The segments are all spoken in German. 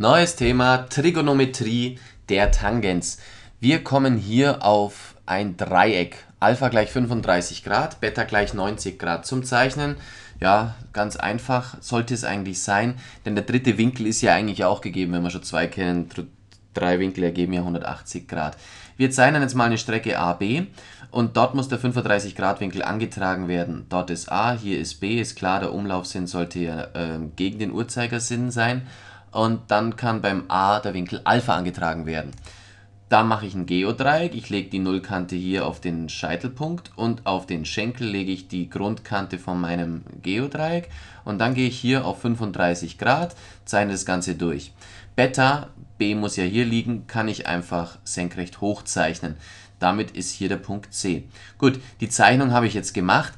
Neues Thema Trigonometrie der Tangens. Wir kommen hier auf ein Dreieck. Alpha gleich 35 Grad, Beta gleich 90 Grad zum Zeichnen. Ja, ganz einfach sollte es eigentlich sein, denn der dritte Winkel ist ja eigentlich auch gegeben, wenn wir schon zwei kennen. Drei Winkel ergeben ja 180 Grad. Wir zeichnen jetzt mal eine Strecke AB und dort muss der 35 Grad Winkel angetragen werden. Dort ist A, hier ist B, ist klar, der Umlaufsinn sollte ja äh, gegen den Uhrzeigersinn sein und dann kann beim A der Winkel Alpha angetragen werden. Da mache ich ein Geodreieck, ich lege die Nullkante hier auf den Scheitelpunkt und auf den Schenkel lege ich die Grundkante von meinem Geodreieck und dann gehe ich hier auf 35 Grad, zeichne das Ganze durch. Beta, B muss ja hier liegen, kann ich einfach senkrecht hochzeichnen. Damit ist hier der Punkt C. Gut, die Zeichnung habe ich jetzt gemacht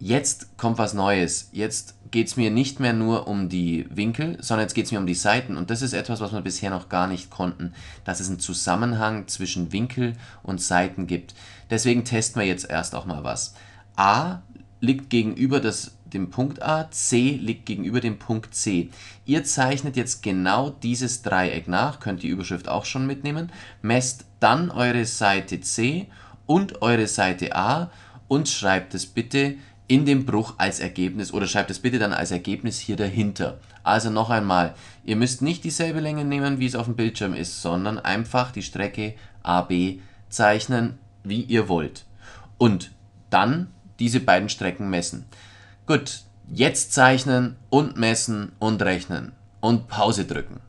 jetzt kommt was Neues. Jetzt geht es mir nicht mehr nur um die Winkel, sondern jetzt geht es mir um die Seiten. Und das ist etwas, was wir bisher noch gar nicht konnten, dass es einen Zusammenhang zwischen Winkel und Seiten gibt. Deswegen testen wir jetzt erst auch mal was. A liegt gegenüber das, dem Punkt A, C liegt gegenüber dem Punkt C. Ihr zeichnet jetzt genau dieses Dreieck nach, könnt die Überschrift auch schon mitnehmen, messt dann eure Seite C und eure Seite A und schreibt es bitte in dem Bruch als Ergebnis oder schreibt es bitte dann als Ergebnis hier dahinter. Also noch einmal, ihr müsst nicht dieselbe Länge nehmen, wie es auf dem Bildschirm ist, sondern einfach die Strecke AB zeichnen, wie ihr wollt. Und dann diese beiden Strecken messen. Gut, jetzt zeichnen und messen und rechnen und Pause drücken.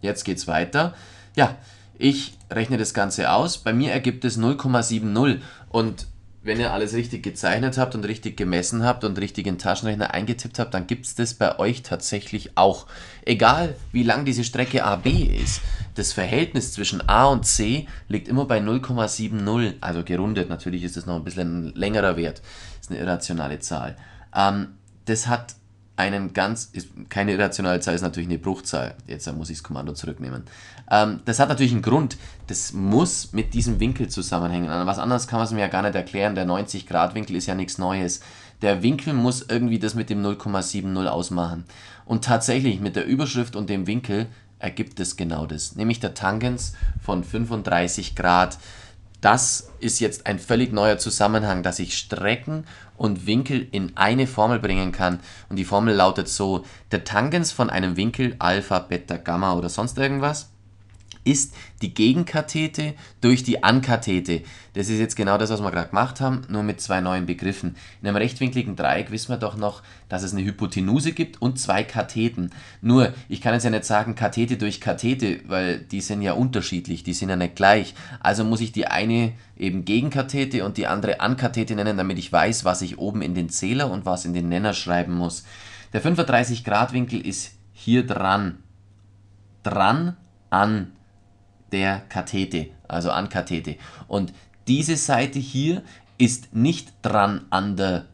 Jetzt geht's weiter. Ja, ich rechne das Ganze aus. Bei mir ergibt es 0,70 und wenn ihr alles richtig gezeichnet habt und richtig gemessen habt und richtig in den Taschenrechner eingetippt habt, dann gibt es das bei euch tatsächlich auch. Egal wie lang diese Strecke AB ist, das Verhältnis zwischen A und C liegt immer bei 0,70. Also gerundet, natürlich ist das noch ein bisschen ein längerer Wert. Das ist eine irrationale Zahl. Ähm, das hat einen ganz, keine irrationale Zahl ist natürlich eine Bruchzahl. Jetzt muss ich das Kommando zurücknehmen. Ähm, das hat natürlich einen Grund. Das muss mit diesem Winkel zusammenhängen. was anderes kann man es mir ja gar nicht erklären. Der 90-Grad-Winkel ist ja nichts Neues. Der Winkel muss irgendwie das mit dem 0,70 ausmachen. Und tatsächlich mit der Überschrift und dem Winkel ergibt es genau das. Nämlich der Tangens von 35 Grad das ist jetzt ein völlig neuer Zusammenhang, dass ich Strecken und Winkel in eine Formel bringen kann. Und die Formel lautet so: der Tangens von einem Winkel Alpha, Beta, Gamma oder sonst irgendwas ist die Gegenkathete durch die Ankathete. Das ist jetzt genau das, was wir gerade gemacht haben, nur mit zwei neuen Begriffen. In einem rechtwinkligen Dreieck wissen wir doch noch, dass es eine Hypotenuse gibt und zwei Katheten. Nur, ich kann jetzt ja nicht sagen Kathete durch Kathete, weil die sind ja unterschiedlich, die sind ja nicht gleich. Also muss ich die eine eben Gegenkathete und die andere Ankathete nennen, damit ich weiß, was ich oben in den Zähler und was in den Nenner schreiben muss. Der 35 Grad Winkel ist hier dran. Dran an der Kathete, also an Kathete. Und diese Seite hier ist nicht dran an der,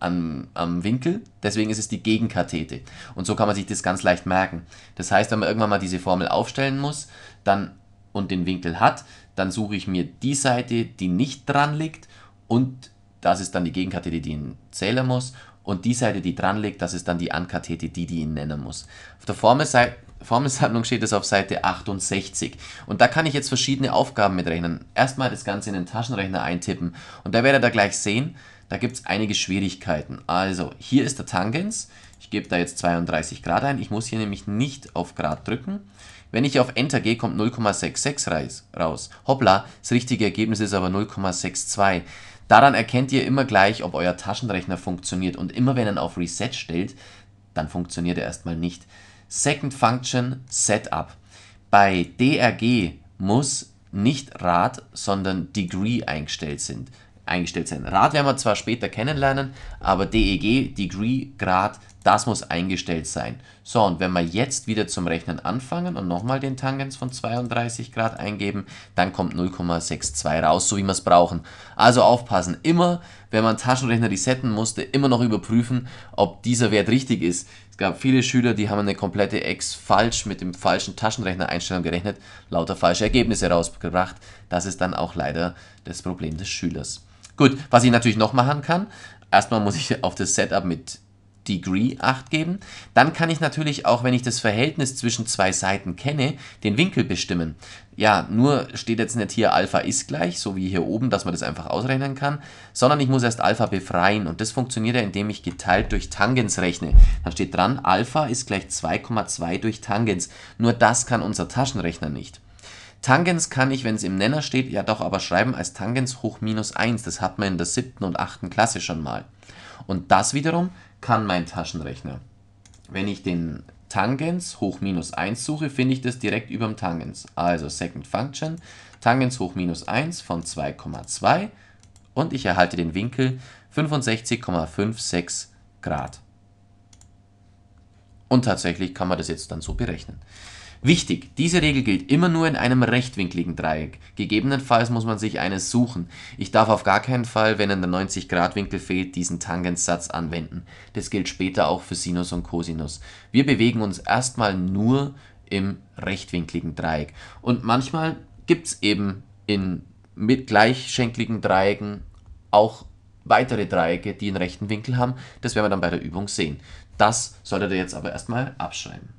an, am Winkel, deswegen ist es die Gegenkathete. Und so kann man sich das ganz leicht merken. Das heißt, wenn man irgendwann mal diese Formel aufstellen muss dann, und den Winkel hat, dann suche ich mir die Seite, die nicht dran liegt und das ist dann die Gegenkathete, die ihn zählen muss. Und die Seite, die dran liegt, das ist dann die Ankathete, die die ihn nennen muss. Auf der Formelseite Formelsammlung steht es auf Seite 68. Und da kann ich jetzt verschiedene Aufgaben mitrechnen. Erstmal das Ganze in den Taschenrechner eintippen. Und da werdet ihr gleich sehen, da gibt es einige Schwierigkeiten. Also, hier ist der Tangens. Ich gebe da jetzt 32 Grad ein. Ich muss hier nämlich nicht auf Grad drücken. Wenn ich auf Enter gehe, kommt 0,66 raus. Hoppla, das richtige Ergebnis ist aber 0,62. Daran erkennt ihr immer gleich, ob euer Taschenrechner funktioniert. Und immer wenn ihr auf Reset stellt, dann funktioniert er erstmal nicht. Second Function Setup. Bei DRG muss nicht Rad, sondern Degree eingestellt, sind, eingestellt sein. Rad werden wir zwar später kennenlernen, aber DEG, Degree, Grad, das muss eingestellt sein. So, und wenn wir jetzt wieder zum Rechnen anfangen und nochmal den Tangens von 32 Grad eingeben, dann kommt 0,62 raus, so wie wir es brauchen. Also aufpassen, immer, wenn man Taschenrechner resetten musste, immer noch überprüfen, ob dieser Wert richtig ist. Es gab viele Schüler, die haben eine komplette X falsch mit dem falschen Taschenrechner-Einstellung gerechnet, lauter falsche Ergebnisse rausgebracht. Das ist dann auch leider das Problem des Schülers. Gut, was ich natürlich noch machen kann, erstmal muss ich auf das Setup mit Degree Acht geben. Dann kann ich natürlich auch, wenn ich das Verhältnis zwischen zwei Seiten kenne, den Winkel bestimmen. Ja, nur steht jetzt nicht hier Alpha ist gleich, so wie hier oben, dass man das einfach ausrechnen kann, sondern ich muss erst Alpha befreien und das funktioniert ja, indem ich geteilt durch Tangens rechne. Dann steht dran, Alpha ist gleich 2,2 durch Tangens. Nur das kann unser Taschenrechner nicht. Tangens kann ich, wenn es im Nenner steht, ja doch aber schreiben als Tangens hoch minus 1. Das hat man in der siebten und achten Klasse schon mal. Und das wiederum kann mein Taschenrechner. Wenn ich den Tangens hoch minus 1 suche, finde ich das direkt über dem Tangens. Also Second Function, Tangens hoch minus 1 von 2,2 und ich erhalte den Winkel 65,56 Grad. Und tatsächlich kann man das jetzt dann so berechnen. Wichtig, diese Regel gilt immer nur in einem rechtwinkligen Dreieck. Gegebenenfalls muss man sich eines suchen. Ich darf auf gar keinen Fall, wenn ein 90-Grad-Winkel fehlt, diesen Tangensatz anwenden. Das gilt später auch für Sinus und Cosinus. Wir bewegen uns erstmal nur im rechtwinkligen Dreieck. Und manchmal gibt es eben in mit gleichschenkligen Dreiecken auch weitere Dreiecke, die einen rechten Winkel haben. Das werden wir dann bei der Übung sehen. Das solltet ihr jetzt aber erstmal abschreiben.